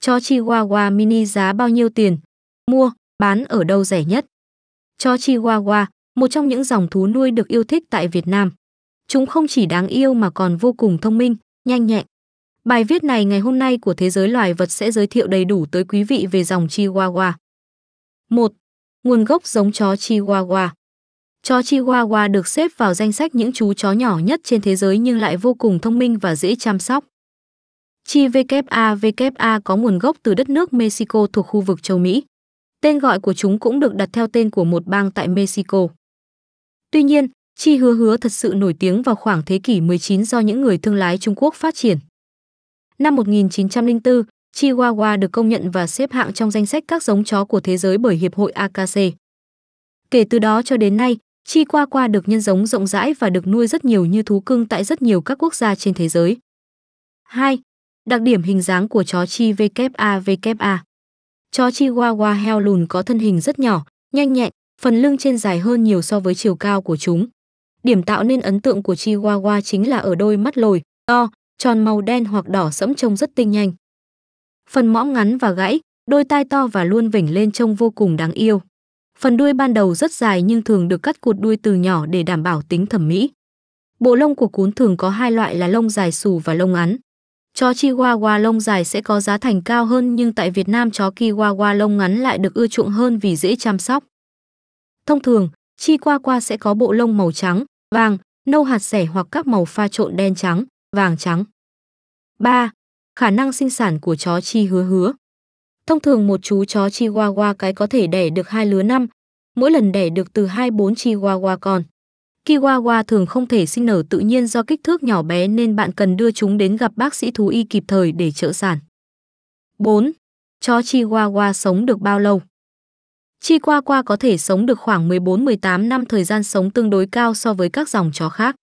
Chó Chihuahua mini giá bao nhiêu tiền? Mua, bán ở đâu rẻ nhất? Chó Chihuahua, một trong những dòng thú nuôi được yêu thích tại Việt Nam. Chúng không chỉ đáng yêu mà còn vô cùng thông minh, nhanh nhẹn. Bài viết này ngày hôm nay của Thế giới loài vật sẽ giới thiệu đầy đủ tới quý vị về dòng Chihuahua. 1. Nguồn gốc giống chó Chihuahua Chó Chihuahua được xếp vào danh sách những chú chó nhỏ nhất trên thế giới nhưng lại vô cùng thông minh và dễ chăm sóc. Chi WAWA có nguồn gốc từ đất nước Mexico thuộc khu vực châu Mỹ. Tên gọi của chúng cũng được đặt theo tên của một bang tại Mexico. Tuy nhiên, chi hứa hứa thật sự nổi tiếng vào khoảng thế kỷ 19 do những người thương lái Trung Quốc phát triển. Năm 1904, Chihuahua được công nhận và xếp hạng trong danh sách các giống chó của thế giới bởi Hiệp hội AKC. Kể từ đó cho đến nay, Chi qua qua được nhân giống rộng rãi và được nuôi rất nhiều như thú cưng tại rất nhiều các quốc gia trên thế giới. 2. Đặc điểm hình dáng của chó chi WAWA. Chó Chihuahua heo lùn có thân hình rất nhỏ, nhanh nhẹn, phần lưng trên dài hơn nhiều so với chiều cao của chúng. Điểm tạo nên ấn tượng của Chihuahua chính là ở đôi mắt lồi, to, tròn màu đen hoặc đỏ sẫm trông rất tinh nhanh. Phần mõm ngắn và gãy, đôi tai to và luôn vểnh lên trông vô cùng đáng yêu. Phần đuôi ban đầu rất dài nhưng thường được cắt cụt đuôi từ nhỏ để đảm bảo tính thẩm mỹ. Bộ lông của cún thường có hai loại là lông dài xù và lông ngắn. Chó Chihuahua lông dài sẽ có giá thành cao hơn nhưng tại Việt Nam chó Chihuahua lông ngắn lại được ưa chuộng hơn vì dễ chăm sóc. Thông thường, Chihuahua sẽ có bộ lông màu trắng, vàng, nâu hạt sẻ hoặc các màu pha trộn đen trắng, vàng trắng. 3. Khả năng sinh sản của chó chi hứa hứa. Thông thường một chú chó Chihuahua cái có thể đẻ được hai lứa năm, mỗi lần đẻ được từ 2-4 Chihuahua con. Kiwawa thường không thể sinh nở tự nhiên do kích thước nhỏ bé nên bạn cần đưa chúng đến gặp bác sĩ thú y kịp thời để trợ sản. 4. Chó Chihuahua sống được bao lâu? Chihuahua có thể sống được khoảng 14-18 năm thời gian sống tương đối cao so với các dòng chó khác.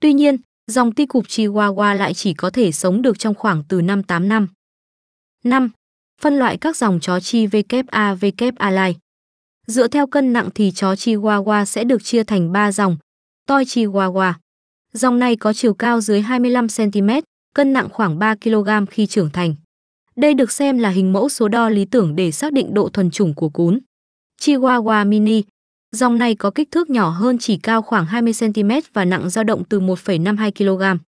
Tuy nhiên, dòng ti cụp Chihuahua lại chỉ có thể sống được trong khoảng từ 5-8 năm. 5. Phân loại các dòng chó chi VKA VKA Lai. Dựa theo cân nặng thì chó Chihuahua sẽ được chia thành 3 dòng, Toi Chihuahua. Dòng này có chiều cao dưới 25cm, cân nặng khoảng 3 kg khi trưởng thành. Đây được xem là hình mẫu số đo lý tưởng để xác định độ thuần chủng của cún. Chihuahua Mini Dòng này có kích thước nhỏ hơn chỉ cao khoảng 20cm và nặng dao động từ 1,52 kg.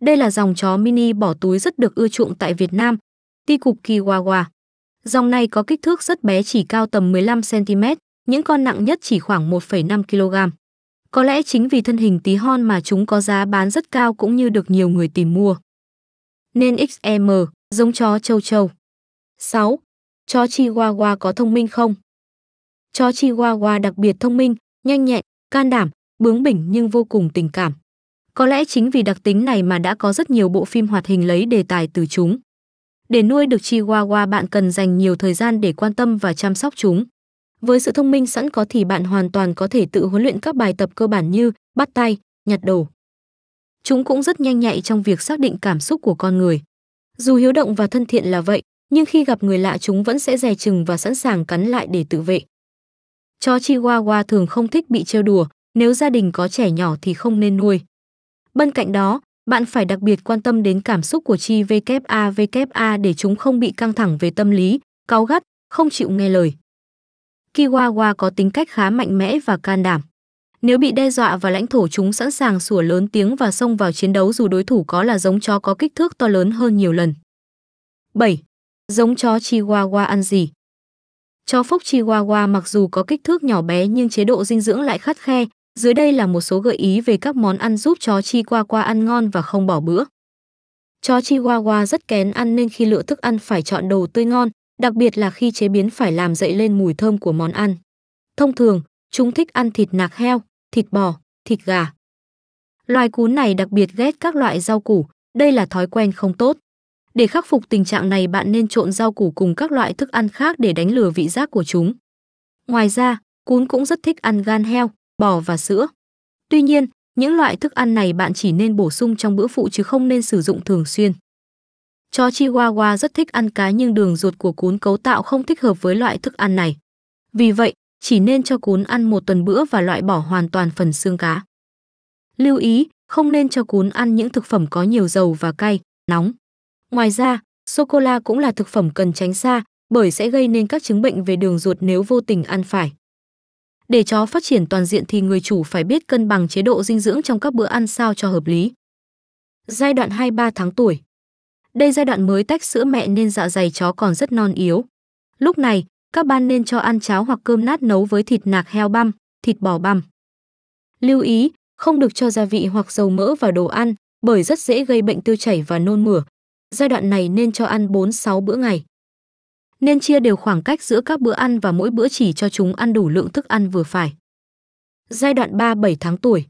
Đây là dòng chó mini bỏ túi rất được ưa chuộng tại Việt Nam, ti cục Kiwawa. Dòng này có kích thước rất bé chỉ cao tầm 15cm, những con nặng nhất chỉ khoảng 1,5 kg. Có lẽ chính vì thân hình tí hon mà chúng có giá bán rất cao cũng như được nhiều người tìm mua. Nên XM, giống chó châu châu. 6. Chó Chihuahua có thông minh không? Chó Chihuahua đặc biệt thông minh, nhanh nhẹn, can đảm, bướng bỉnh nhưng vô cùng tình cảm. Có lẽ chính vì đặc tính này mà đã có rất nhiều bộ phim hoạt hình lấy đề tài từ chúng. Để nuôi được Chihuahua bạn cần dành nhiều thời gian để quan tâm và chăm sóc chúng. Với sự thông minh sẵn có thì bạn hoàn toàn có thể tự huấn luyện các bài tập cơ bản như bắt tay, nhặt đồ. Chúng cũng rất nhanh nhạy trong việc xác định cảm xúc của con người. Dù hiếu động và thân thiện là vậy, nhưng khi gặp người lạ chúng vẫn sẽ dè chừng và sẵn sàng cắn lại để tự vệ. Chó Chihuahua thường không thích bị trêu đùa, nếu gia đình có trẻ nhỏ thì không nên nuôi. Bên cạnh đó, bạn phải đặc biệt quan tâm đến cảm xúc của chi VKA VKA để chúng không bị căng thẳng về tâm lý, cáu gắt, không chịu nghe lời. Kiwawa có tính cách khá mạnh mẽ và can đảm. Nếu bị đe dọa và lãnh thổ chúng sẵn sàng sủa lớn tiếng và xông vào chiến đấu dù đối thủ có là giống chó có kích thước to lớn hơn nhiều lần. 7. Giống chó Chihuahua ăn gì? Chó phốc Chihuahua mặc dù có kích thước nhỏ bé nhưng chế độ dinh dưỡng lại khắt khe. Dưới đây là một số gợi ý về các món ăn giúp chó Chihuahua ăn ngon và không bỏ bữa. Chó Chihuahua rất kén ăn nên khi lựa thức ăn phải chọn đồ tươi ngon, đặc biệt là khi chế biến phải làm dậy lên mùi thơm của món ăn. Thông thường, chúng thích ăn thịt nạc heo, thịt bò, thịt gà. Loài cún này đặc biệt ghét các loại rau củ, đây là thói quen không tốt. Để khắc phục tình trạng này bạn nên trộn rau củ cùng các loại thức ăn khác để đánh lừa vị giác của chúng. Ngoài ra, cún cũng rất thích ăn gan heo, bò và sữa. Tuy nhiên, những loại thức ăn này bạn chỉ nên bổ sung trong bữa phụ chứ không nên sử dụng thường xuyên. Chó Chihuahua rất thích ăn cá nhưng đường ruột của cún cấu tạo không thích hợp với loại thức ăn này. Vì vậy, chỉ nên cho cún ăn một tuần bữa và loại bỏ hoàn toàn phần xương cá. Lưu ý, không nên cho cún ăn những thực phẩm có nhiều dầu và cay, nóng. Ngoài ra, sô-cô-la cũng là thực phẩm cần tránh xa bởi sẽ gây nên các chứng bệnh về đường ruột nếu vô tình ăn phải. Để chó phát triển toàn diện thì người chủ phải biết cân bằng chế độ dinh dưỡng trong các bữa ăn sao cho hợp lý. Giai đoạn 2-3 tháng tuổi đây giai đoạn mới tách sữa mẹ nên dạ dày chó còn rất non yếu. Lúc này, các bạn nên cho ăn cháo hoặc cơm nát nấu với thịt nạc heo băm, thịt bò băm. Lưu ý, không được cho gia vị hoặc dầu mỡ vào đồ ăn bởi rất dễ gây bệnh tiêu chảy và nôn mửa. Giai đoạn này nên cho ăn 4-6 bữa ngày. Nên chia đều khoảng cách giữa các bữa ăn và mỗi bữa chỉ cho chúng ăn đủ lượng thức ăn vừa phải. Giai đoạn 3-7 tháng tuổi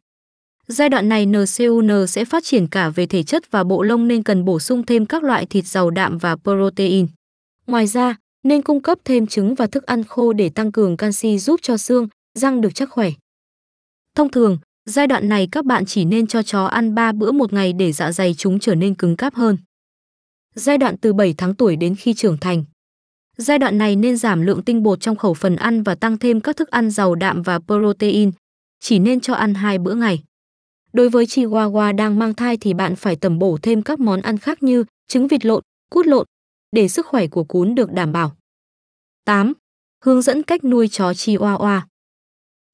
Giai đoạn này NCUN sẽ phát triển cả về thể chất và bộ lông nên cần bổ sung thêm các loại thịt giàu đạm và protein. Ngoài ra, nên cung cấp thêm trứng và thức ăn khô để tăng cường canxi giúp cho xương, răng được chắc khỏe. Thông thường, giai đoạn này các bạn chỉ nên cho chó ăn 3 bữa một ngày để dạ dày chúng trở nên cứng cáp hơn. Giai đoạn từ 7 tháng tuổi đến khi trưởng thành. Giai đoạn này nên giảm lượng tinh bột trong khẩu phần ăn và tăng thêm các thức ăn giàu đạm và protein. Chỉ nên cho ăn 2 bữa ngày. Đối với Chihuahua đang mang thai thì bạn phải tầm bổ thêm các món ăn khác như trứng vịt lộn, cút lộn để sức khỏe của cún được đảm bảo. 8. Hướng dẫn cách nuôi chó Chihuahua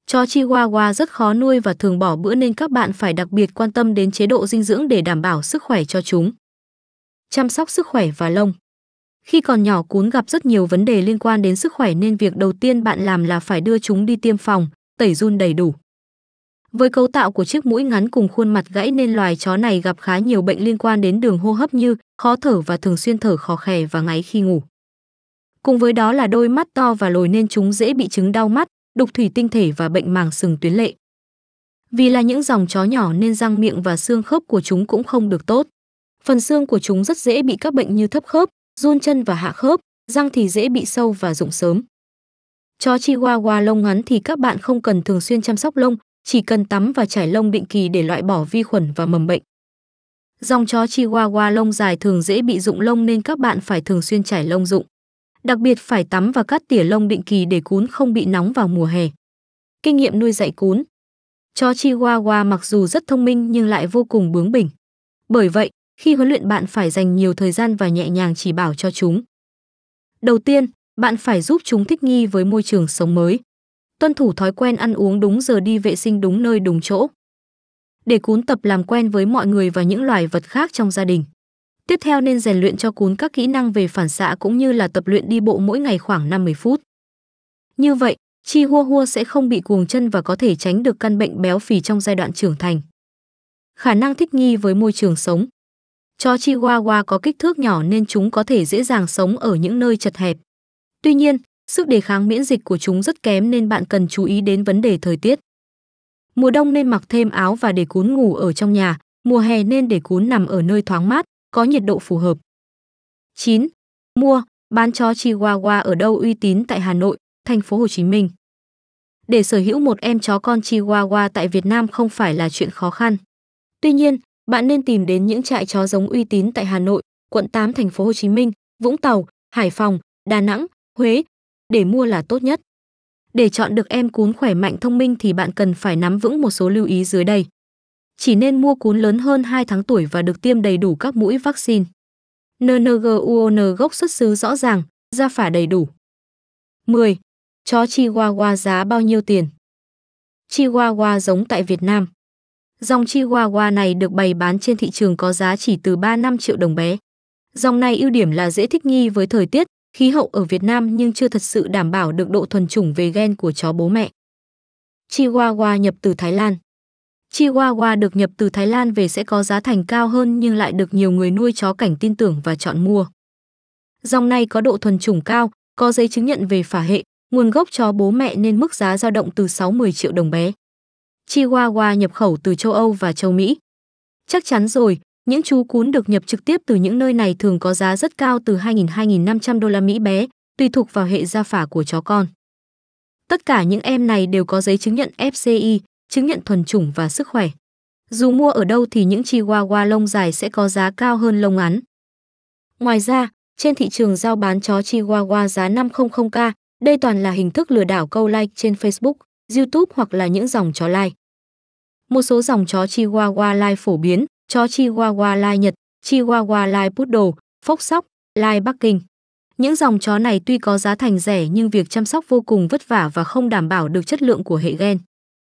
Chó Chihuahua rất khó nuôi và thường bỏ bữa nên các bạn phải đặc biệt quan tâm đến chế độ dinh dưỡng để đảm bảo sức khỏe cho chúng. Chăm sóc sức khỏe và lông Khi còn nhỏ cún gặp rất nhiều vấn đề liên quan đến sức khỏe nên việc đầu tiên bạn làm là phải đưa chúng đi tiêm phòng, tẩy run đầy đủ. Với cấu tạo của chiếc mũi ngắn cùng khuôn mặt gãy nên loài chó này gặp khá nhiều bệnh liên quan đến đường hô hấp như khó thở và thường xuyên thở khò khè và ngáy khi ngủ. Cùng với đó là đôi mắt to và lồi nên chúng dễ bị chứng đau mắt, đục thủy tinh thể và bệnh màng sừng tuyến lệ. Vì là những dòng chó nhỏ nên răng miệng và xương khớp của chúng cũng không được tốt. Phần xương của chúng rất dễ bị các bệnh như thấp khớp, run chân và hạ khớp, răng thì dễ bị sâu và rụng sớm. Chó Chihuahua lông ngắn thì các bạn không cần thường xuyên chăm sóc lông chỉ cần tắm và chải lông định kỳ để loại bỏ vi khuẩn và mầm bệnh. Dòng chó Chihuahua lông dài thường dễ bị rụng lông nên các bạn phải thường xuyên chải lông rụng. Đặc biệt phải tắm và cắt tỉa lông định kỳ để cún không bị nóng vào mùa hè. Kinh nghiệm nuôi dạy cún Chó Chihuahua mặc dù rất thông minh nhưng lại vô cùng bướng bỉnh. Bởi vậy, khi huấn luyện bạn phải dành nhiều thời gian và nhẹ nhàng chỉ bảo cho chúng. Đầu tiên, bạn phải giúp chúng thích nghi với môi trường sống mới tuân thủ thói quen ăn uống đúng giờ đi vệ sinh đúng nơi đúng chỗ. Để cún tập làm quen với mọi người và những loài vật khác trong gia đình. Tiếp theo nên rèn luyện cho cún các kỹ năng về phản xạ cũng như là tập luyện đi bộ mỗi ngày khoảng 50 phút. Như vậy, chi hua hua sẽ không bị cuồng chân và có thể tránh được căn bệnh béo phì trong giai đoạn trưởng thành. Khả năng thích nghi với môi trường sống Chó Chihuahua có kích thước nhỏ nên chúng có thể dễ dàng sống ở những nơi chật hẹp. Tuy nhiên, sức đề kháng miễn dịch của chúng rất kém nên bạn cần chú ý đến vấn đề thời tiết. Mùa đông nên mặc thêm áo và để cún ngủ ở trong nhà, mùa hè nên để cún nằm ở nơi thoáng mát, có nhiệt độ phù hợp. 9. Mua, bán chó Chihuahua ở đâu uy tín tại Hà Nội, thành phố Hồ Chí Minh. Để sở hữu một em chó con Chihuahua tại Việt Nam không phải là chuyện khó khăn. Tuy nhiên, bạn nên tìm đến những trại chó giống uy tín tại Hà Nội, quận 8 thành phố Hồ Chí Minh, Vũng Tàu, Hải Phòng, Đà Nẵng, Huế, để mua là tốt nhất. Để chọn được em cún khỏe mạnh thông minh thì bạn cần phải nắm vững một số lưu ý dưới đây. Chỉ nên mua cún lớn hơn 2 tháng tuổi và được tiêm đầy đủ các mũi vaccine. NNGUON gốc xuất xứ rõ ràng, da phả đầy đủ. 10. Chó Chihuahua giá bao nhiêu tiền? Chihuahua giống tại Việt Nam. Dòng Chihuahua này được bày bán trên thị trường có giá chỉ từ 3-5 triệu đồng bé. Dòng này ưu điểm là dễ thích nghi với thời tiết, khí hậu ở Việt Nam nhưng chưa thật sự đảm bảo được độ thuần chủng về gen của chó bố mẹ. Chihuahua nhập từ Thái Lan Chihuahua được nhập từ Thái Lan về sẽ có giá thành cao hơn nhưng lại được nhiều người nuôi chó cảnh tin tưởng và chọn mua. Dòng này có độ thuần chủng cao, có giấy chứng nhận về phả hệ, nguồn gốc chó bố mẹ nên mức giá dao động từ 6-10 triệu đồng bé. Chihuahua nhập khẩu từ châu Âu và châu Mỹ. Chắc chắn rồi, những chú cún được nhập trực tiếp từ những nơi này thường có giá rất cao từ 2.000-2.500 đô la Mỹ bé, tùy thuộc vào hệ gia phả của chó con. Tất cả những em này đều có giấy chứng nhận FCI, chứng nhận thuần chủng và sức khỏe. Dù mua ở đâu thì những chihuahua lông dài sẽ có giá cao hơn lông ngắn. Ngoài ra, trên thị trường giao bán chó chihuahua giá 500k, đây toàn là hình thức lừa đảo câu like trên Facebook, YouTube hoặc là những dòng chó like. Một số dòng chó chihuahua like phổ biến, chó Chihuahua lai Nhật, Chihuahua lai Poodle, Phốc Sóc, lai Bắc Kinh. Những dòng chó này tuy có giá thành rẻ nhưng việc chăm sóc vô cùng vất vả và không đảm bảo được chất lượng của hệ gen.